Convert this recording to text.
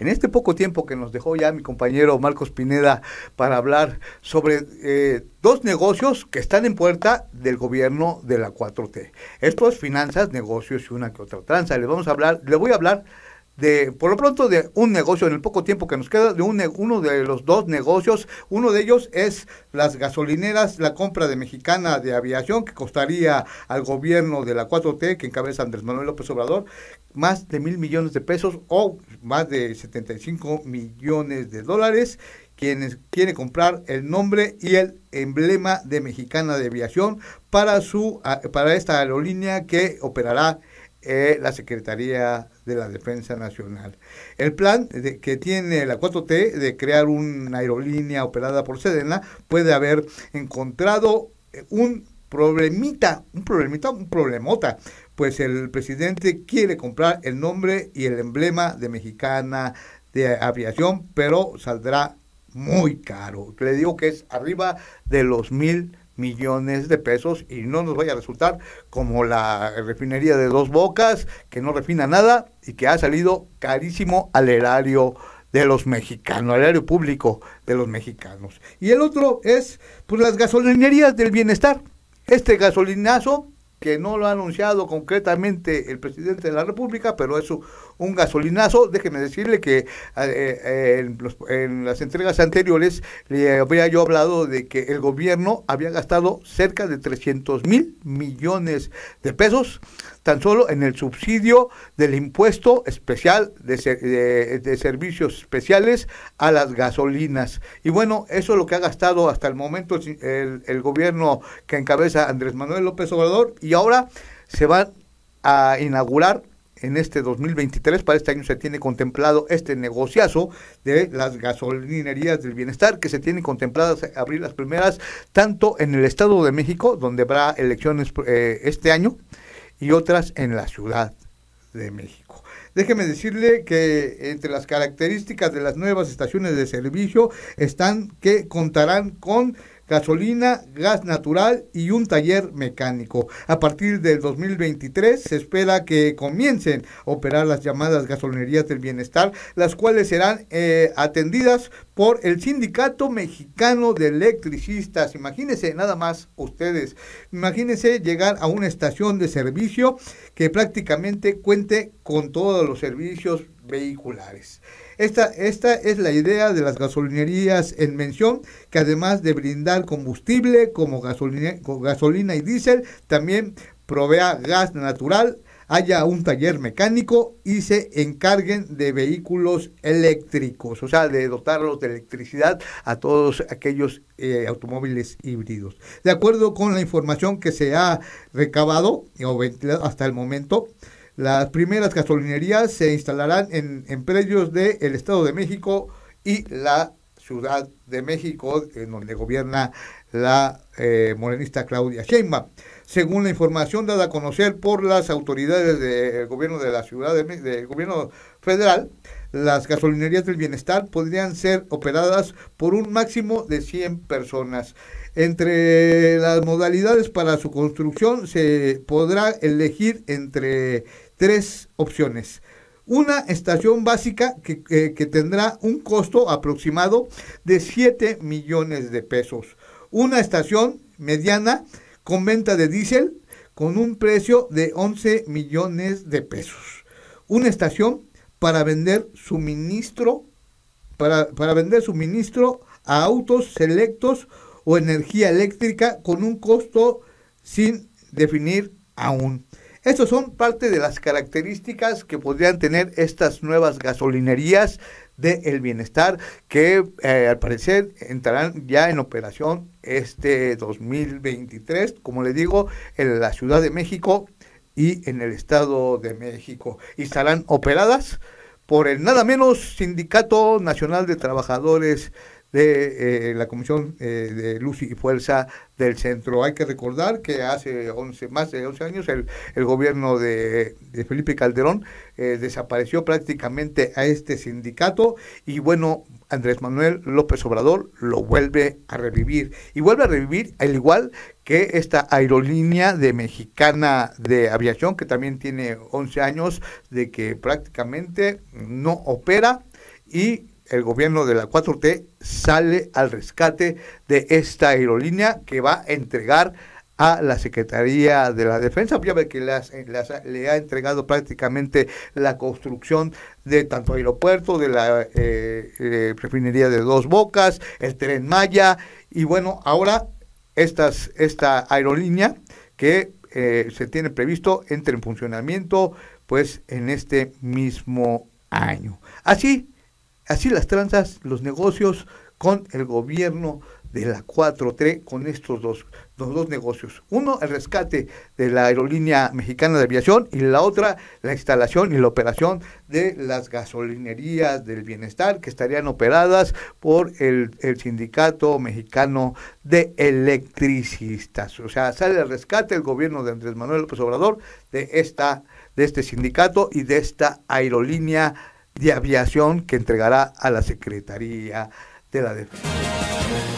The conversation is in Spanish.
En este poco tiempo que nos dejó ya mi compañero Marcos Pineda para hablar sobre eh, dos negocios que están en puerta del gobierno de la 4T. Esto es finanzas, negocios y una que otra tranza. Les vamos a hablar, le voy a hablar de, por lo pronto, de un negocio, en el poco tiempo que nos queda, de uno de los dos negocios. Uno de ellos es las gasolineras, la compra de Mexicana de Aviación, que costaría al gobierno de la 4T, que encabeza Andrés Manuel López Obrador, más de mil millones de pesos o más de 75 millones de dólares quienes quiere comprar el nombre y el emblema de Mexicana de Aviación para su para esta aerolínea que operará eh, la Secretaría de la Defensa Nacional. El plan que tiene la 4T de crear una aerolínea operada por Sedena puede haber encontrado eh, un problemita, un problemita, un problemota, pues el presidente quiere comprar el nombre y el emblema de Mexicana de Aviación, pero saldrá muy caro. Le digo que es arriba de los mil millones de pesos y no nos vaya a resultar como la refinería de dos bocas, que no refina nada y que ha salido carísimo al erario de los mexicanos, al erario público de los mexicanos. Y el otro es pues las gasolinerías del bienestar. Este gasolinazo que no lo ha anunciado concretamente el presidente de la República, pero es un gasolinazo. Déjeme decirle que eh, eh, en, las entregas anteriores le había yo hablado de que el gobierno había gastado cerca de 300 mil millones de pesos tan solo en el subsidio del impuesto especial de, servicios especiales a las gasolinas. Y bueno, eso es lo que ha gastado hasta el momento el, gobierno que encabeza Andrés Manuel López Obrador y ahora se van a inaugurar en este 2023, para este año se tiene contemplado este negociazo de las gasolinerías del bienestar que se tiene contempladas abrir las primeras tanto en el Estado de México, donde habrá elecciones eh, este año, y otras en la Ciudad de México. Déjeme decirle que entre las características de las nuevas estaciones de servicio están que contarán con gasolina, gas natural y un taller mecánico. A partir del 2023 se espera que comiencen a operar las llamadas gasolinerías del bienestar, las cuales serán eh, atendidas por el Sindicato Mexicano de Electricistas. Imagínense nada más ustedes, imagínense llegar a una estación de servicio que prácticamente cuente con todos los servicios vehiculares. Esta, esta es la idea de las gasolinerías en mención, que además de brindar combustible como gasolina, y diésel, también provea gas natural, haya un taller mecánico y se encarguen de vehículos eléctricos, o sea, de dotarlos de electricidad a todos aquellos eh, automóviles híbridos. De acuerdo con la información que se ha recabado o ventilado hasta el momento, las primeras gasolinerías se instalarán en, predios del Estado de México y la Ciudad de México, en donde gobierna la eh, morenista Claudia Sheinbaum. Según la información dada a conocer por las autoridades del gobierno de la Ciudad de México, del gobierno federal, las gasolinerías del bienestar podrían ser operadas por un máximo de 100 personas. Entre las modalidades para su construcción se podrá elegir entre tres opciones. Una estación básica que, eh, que tendrá un costo aproximado de 7 millones de pesos. Una estación mediana con venta de diésel con un precio de 11 millones de pesos. Una estación para vender suministro, para vender suministro a autos selectos o energía eléctrica con un costo sin definir aún. Estas son parte de las características que podrían tener estas nuevas gasolinerías del bienestar que eh, al parecer entrarán ya en operación este 2023, como le digo, en la Ciudad de México y en el Estado de México. Y estarán operadas por el nada menos Sindicato Nacional de Trabajadores de eh, la Comisión eh, de Luz y Fuerza del Centro. Hay que recordar que hace 11, más de 11 años el, el gobierno de, Felipe Calderón eh, desapareció prácticamente a este sindicato y bueno, Andrés Manuel López Obrador lo vuelve a revivir y vuelve a revivir al igual que esta aerolínea de mexicana de aviación que también tiene 11 años de que prácticamente no opera y el gobierno de la 4T sale al rescate de esta aerolínea que va a entregar a la Secretaría de la Defensa, ya que las, eh, eh, le ha entregado prácticamente la construcción de tanto aeropuerto, de la eh, refinería de Dos Bocas, el tren Maya, y bueno, ahora estas, esta aerolínea que se tiene previsto entre en funcionamiento pues en este mismo año. Así Así las tranzas, los negocios con el gobierno de la 4 3 con estos dos, negocios. Uno, el rescate de la aerolínea mexicana de aviación y la otra, la instalación y la operación de las gasolinerías del bienestar que estarían operadas por el, sindicato mexicano de electricistas. O sea, sale el rescate el gobierno de Andrés Manuel López Obrador de, esta, de este sindicato y de esta aerolínea de Aviación que entregará a la Secretaría de la Defensa.